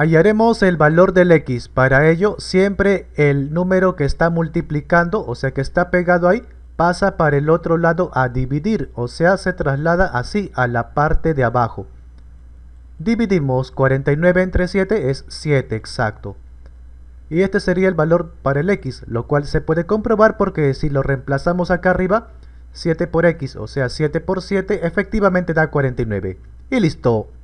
Hallaremos el valor del x, para ello siempre el número que está multiplicando, o sea que está pegado ahí, pasa para el otro lado a dividir, o sea se traslada así a la parte de abajo. Dividimos 49 entre 7 es 7 exacto. Y este sería el valor para el x, lo cual se puede comprobar porque si lo reemplazamos acá arriba, 7 por x, o sea 7 por 7, efectivamente da 49. Y listo.